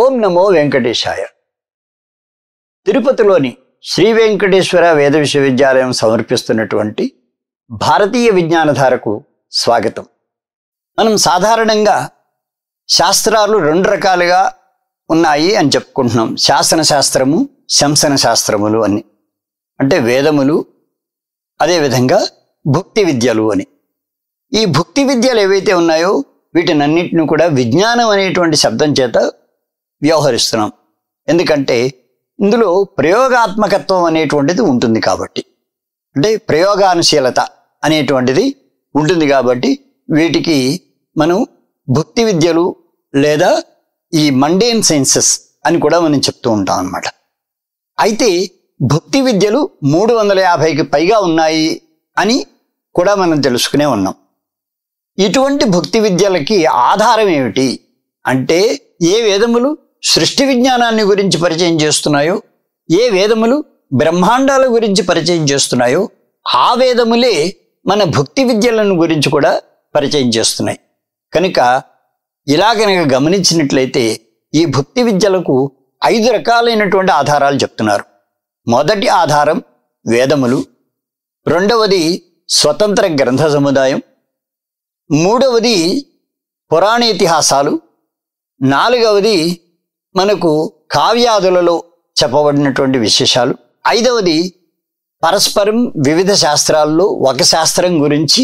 ఓం నమో వెంకటేశాయ తిరుపతిలోని శ్రీ వెంకటేశ్వర వేద విశ్వవిద్యాలయం సమర్పిస్తున్నటువంటి భారతీయ విజ్ఞానధారకు స్వాగతం మనం సాధారణంగా శాస్త్రాలు రెండు రకాలుగా ఉన్నాయి అని చెప్పుకుంటున్నాం శాసన శాస్త్రము శంసన శాస్త్రములు అని అంటే వేదములు అదేవిధంగా భుక్తి విద్యలు అని ఈ భుక్తి విద్యలు ఏవైతే ఉన్నాయో వీటినన్నింటినీ కూడా విజ్ఞానం అనేటువంటి శబ్దం చేత వ్యవహరిస్తున్నాం ఎందుకంటే ఇందులో ప్రయోగాత్మకత్వం అనేటువంటిది ఉంటుంది కాబట్టి అంటే ప్రయోగానుశీలత అనేటువంటిది ఉంటుంది కాబట్టి వీటికి మనం భక్తి విద్యలు లేదా ఈ మండేన్ సైన్సెస్ అని కూడా మనం చెప్తూ ఉంటాం అన్నమాట అయితే భక్తి విద్యలు మూడు వందల యాభైకి పైగా ఉన్నాయి అని కూడా మనం తెలుసుకునే ఉన్నాం ఇటువంటి భక్తి విద్యలకి ఆధారం ఏమిటి అంటే ఏ వేదములు సృష్టి విజ్ఞానాన్ని గురించి పరిచయం చేస్తున్నాయో ఏ వేదములు బ్రహ్మాండాల గురించి పరిచయం చేస్తున్నాయో ఆ వేదములే మన భక్తి విద్యలను గురించి కూడా పరిచయం చేస్తున్నాయి కనుక ఇలా కనుక గమనించినట్లయితే ఈ భక్తి విద్యలకు ఐదు రకాలైనటువంటి ఆధారాలు చెప్తున్నారు మొదటి ఆధారం వేదములు రెండవది స్వతంత్ర గ్రంథ సముదాయం మూడవది పురాణ ఇతిహాసాలు నాలుగవది మనకు కావ్యాదులలో చెప్పబడినటువంటి విశేషాలు ఐదవది పరస్పరం వివిధ శాస్త్రాల్లో ఒక శాస్త్రం గురించి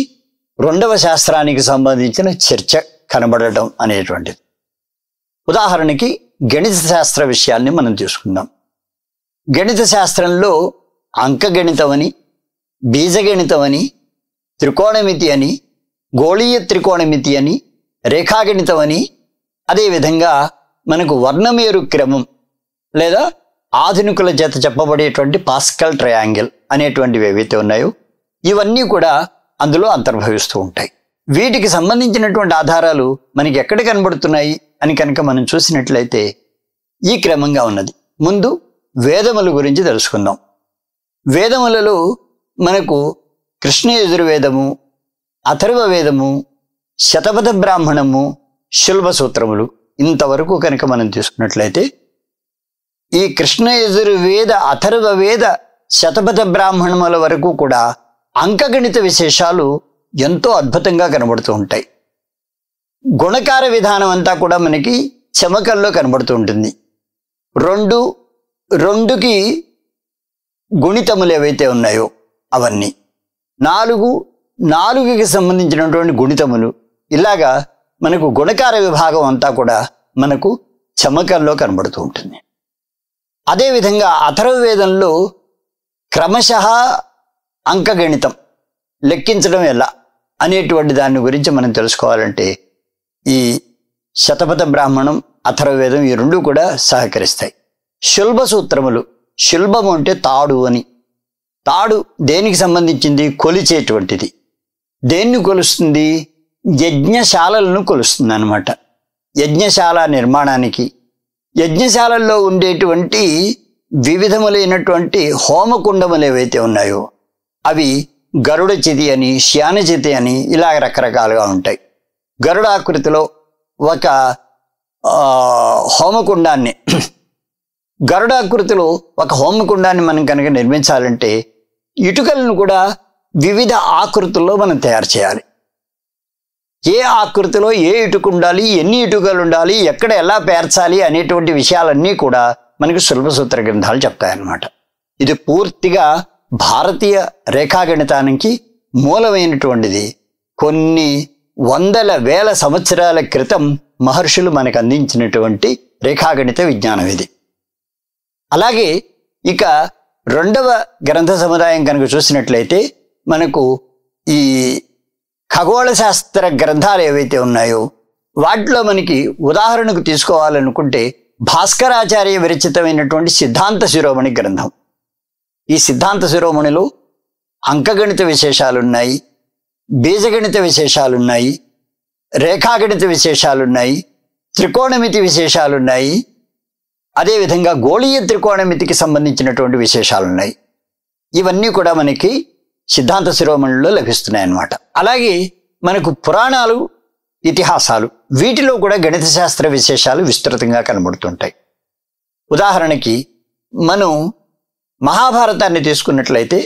రెండవ శాస్త్రానికి సంబంధించిన చర్చ కనబడటం అనేటువంటిది ఉదాహరణకి గణిత శాస్త్ర విషయాల్ని మనం తీసుకుందాం గణిత శాస్త్రంలో అంకగణితమని బీజగణితమని త్రికోణమితి అని గోళీయ త్రికోణమితి అని రేఖాగణితమని అదేవిధంగా మనకు వర్ణమేరు క్రమం లేదా ఆధునికుల చేత చెప్పబడేటువంటి పాస్కల్ ట్రయాంగిల్ అనేటువంటివి ఏవైతే ఉన్నాయో ఇవన్నీ కూడా అందులో అంతర్భవిస్తూ ఉంటాయి వీటికి సంబంధించినటువంటి ఆధారాలు మనకి ఎక్కడ కనబడుతున్నాయి అని కనుక మనం చూసినట్లయితే ఈ క్రమంగా ఉన్నది ముందు వేదముల గురించి తెలుసుకుందాం వేదములలో మనకు కృష్ణ యజుర్వేదము అథర్వ వేదము శతపథ బ్రాహ్మణము శుల్భ సూత్రములు ఇంతవరకు కనుక మనం చూసుకున్నట్లయితే ఈ కృష్ణ యజుర్వేద అథర్వ వేద శతపథ బ్రాహ్మణముల వరకు కూడా అంకగణిత విశేషాలు ఎంతో అద్భుతంగా కనబడుతూ ఉంటాయి గుణకార విధానం అంతా కూడా మనకి చెమకల్లో కనబడుతూ ఉంటుంది రెండు రెండుకి గుణితములు ఏవైతే ఉన్నాయో అవన్నీ నాలుగు నాలుగుకి సంబంధించినటువంటి గుణితములు ఇలాగా మనకు గుణకార విభాగం అంతా కూడా మనకు చమకల్లో కనబడుతూ ఉంటుంది అదేవిధంగా అథర్వవేదంలో క్రమశ అంకగణితం లెక్కించడం ఎలా అనేటువంటి దాని గురించి మనం తెలుసుకోవాలంటే ఈ శతపథ బ్రాహ్మణం అథర్వేదం ఈ రెండు కూడా సహకరిస్తాయి శుల్భ సూత్రములు శుల్భము అంటే తాడు అని తాడు దేనికి సంబంధించింది కొలిచేటువంటిది దేన్ని కొలుస్తుంది యజ్ఞశాలలను కొలుస్తుంది అనమాట యజ్ఞశాల నిర్మాణానికి యజ్ఞశాలల్లో ఉండేటువంటి వివిధములైనటువంటి హోమకుండములు ఏవైతే ఉన్నాయో అవి గరుడ చితి అని శ్యాన చితి అని ఇలా రకరకాలుగా ఉంటాయి గరుడాకృతిలో ఒక హోమకుండాన్ని గరుడాకృతిలో ఒక హోమకుండాన్ని మనం కనుక నిర్మించాలంటే ఇటుకలను కూడా వివిధ ఆకృతుల్లో మనం తయారు చేయాలి ఏ ఆకృతిలో ఏ ఇటుక ఉండాలి ఎన్ని ఇటుకలు ఉండాలి ఎక్కడ ఎలా పేర్చాలి అనేటువంటి విషయాలన్నీ కూడా మనకి సూత్ర గ్రంథాలు చెప్తాయన్నమాట ఇది పూర్తిగా భారతీయ రేఖాగణితానికి మూలమైనటువంటిది కొన్ని వందల వేల సంవత్సరాల క్రితం మహర్షులు మనకు అందించినటువంటి రేఖాగణిత విజ్ఞానం ఇది అలాగే ఇక రెండవ గ్రంథ సముదాయం కనుక చూసినట్లయితే మనకు ఈ ఖగోళ శాస్త్ర గ్రంథాలు ఏవైతే ఉన్నాయో వాటిలో మనకి ఉదాహరణకు తీసుకోవాలనుకుంటే భాస్కరాచార్య విరచితమైనటువంటి సిద్ధాంత శిరోమణి గ్రంథం ఈ సిద్ధాంత శిరోమణిలో అంకగణిత విశేషాలున్నాయి బీజగణిత విశేషాలున్నాయి రేఖాగణిత విశేషాలున్నాయి త్రికోణమితి విశేషాలున్నాయి అదేవిధంగా గోళీయ త్రికోణమితికి సంబంధించినటువంటి విశేషాలున్నాయి ఇవన్నీ కూడా మనకి సిద్ధాంత శిరోమణిలో అన్నమాట అలాగే మనకు పురాణాలు ఇతిహాసాలు వీటిలో కూడా గణిత శాస్త్ర విశేషాలు విస్తృతంగా కనబడుతుంటాయి ఉదాహరణకి మనం మహాభారతాన్ని తీసుకున్నట్లయితే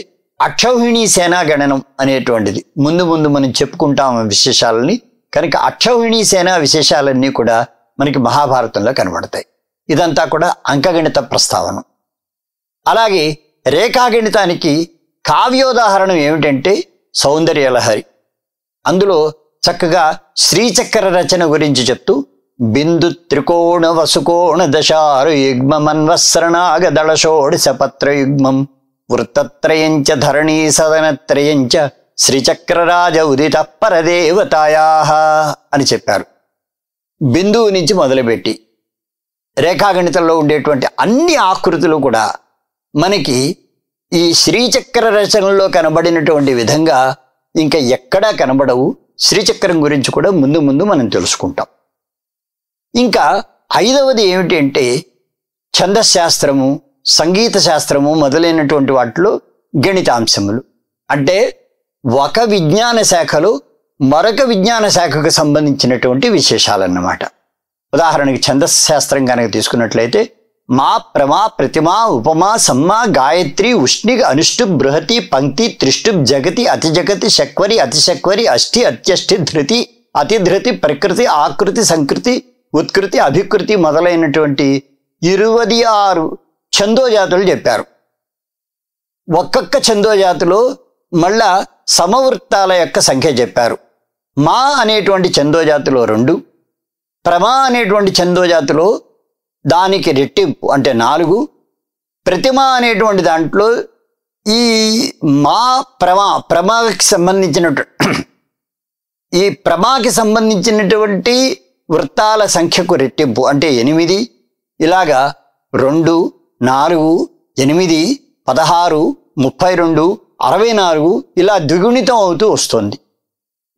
అక్షౌహిణి సేనా గణనం అనేటువంటిది ముందు ముందు మనం చెప్పుకుంటాం విశేషాలని కనుక అక్షౌహిణి సేనా విశేషాలన్నీ కూడా మనకి మహాభారతంలో కనబడతాయి ఇదంతా కూడా అంకగణిత ప్రస్తావన అలాగే రేఖాగణితానికి కావ్యోదాహరణ ఏమిటంటే సౌందర్యలహరి అందులో చక్కగా శ్రీచక్ర రచన గురించి చెప్తూ బిందు త్రికోణ వసుకోణ దశారు సపత్ర యుగ్మం వృత్తత్రయంచ ధరణీ సదనత్రయంచ శ్రీచక్రరాజ ఉదిత పరదేవతాయా అని చెప్పారు బిందువు నుంచి మొదలుపెట్టి రేఖాగణితంలో ఉండేటువంటి అన్ని ఆకృతులు కూడా మనకి ఈ శ్రీచక్ర రచనలో కనబడినటువంటి విధంగా ఇంకా ఎక్కడా కనబడవు శ్రీచక్రం గురించి కూడా ముందు ముందు మనం తెలుసుకుంటాం ఇంకా ఐదవది ఏమిటంటే ఛందశాస్త్రము సంగీత శాస్త్రము మొదలైనటువంటి వాటిలో గణితాంశములు అంటే ఒక విజ్ఞాన శాఖలో మరొక విజ్ఞాన శాఖకు సంబంధించినటువంటి విశేషాలన్నమాట ఉదాహరణకి ఛందశాస్త్రం కనుక తీసుకున్నట్లయితే మా ప్రమా ప్రతిమా ఉపమా సమ్మా గాయత్రి ఉష్ణిగ అనుష్ఠు బృహతి పంక్తి త్రిష్టు జగతి అతి జగతి శక్వరి అతిశక్వరి అష్టి అత్యష్టి ధృతి అతిధృతి ప్రకృతి ఆకృతి సంకృతి ఉత్కృతి అభికృతి మొదలైనటువంటి ఇరువది ఆరు ఛందోజాతులు చెప్పారు ఒక్కొక్క ఛందోజాతులు మళ్ళా సమవృత్తాల యొక్క సంఖ్య చెప్పారు మా అనేటువంటి ఛందోజాతులు రెండు ప్రమా అనేటువంటి ఛందోజాతిలో దానికి రెట్టింపు అంటే నాలుగు ప్రతిమ అనేటువంటి దాంట్లో ఈ మా ప్రమా ప్రమాకి సంబంధించిన ఈ ప్రమాకి సంబంధించినటువంటి వృత్తాల సంఖ్యకు రెట్టింపు అంటే ఎనిమిది ఇలాగా రెండు నాలుగు ఎనిమిది పదహారు ముప్పై రెండు అరవై నాలుగు ఇలా ద్విగుణితం అవుతూ వస్తుంది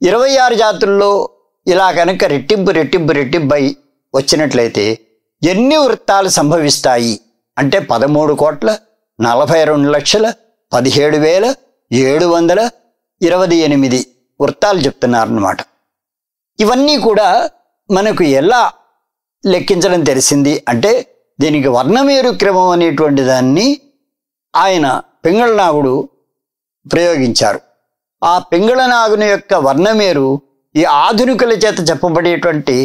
ఇరవై ఆరు జాతుల్లో ఇలా కనుక రెట్టింపు రెట్టింపు అయి వచ్చినట్లయితే ఎన్ని వృత్తాలు సంభవిస్తాయి అంటే పదమూడు కోట్ల నలభై రెండు లక్షల పదిహేడు వేల ఏడు వందల ఇరవై ఎనిమిది వృత్తాలు చెప్తున్నారన్నమాట ఇవన్నీ కూడా మనకు ఎలా లెక్కించడం తెలిసింది అంటే దీనికి వర్ణమేరు క్రమం అనేటువంటి దాన్ని ఆయన పింగళనాగుడు ప్రయోగించారు ఆ పింగళనాగుని యొక్క వర్ణమేరు ఈ ఆధునికుల చేత చెప్పబడేటువంటి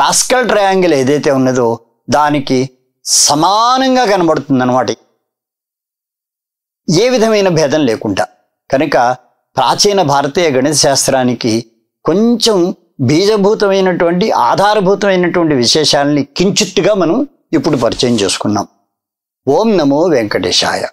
పాస్కల్ ట్రయాంగిల్ ఏదైతే ఉన్నదో దానికి సమానంగా కనబడుతుంది అనమాట ఏ విధమైన భేదం లేకుండా కనుక ప్రాచీన భారతీయ గణిత శాస్త్రానికి కొంచెం బీజభూతమైనటువంటి ఆధారభూతమైనటువంటి విశేషాలని కించుట్టుగా మనం ఇప్పుడు పరిచయం చేసుకున్నాం ఓం నమో వెంకటేశాయ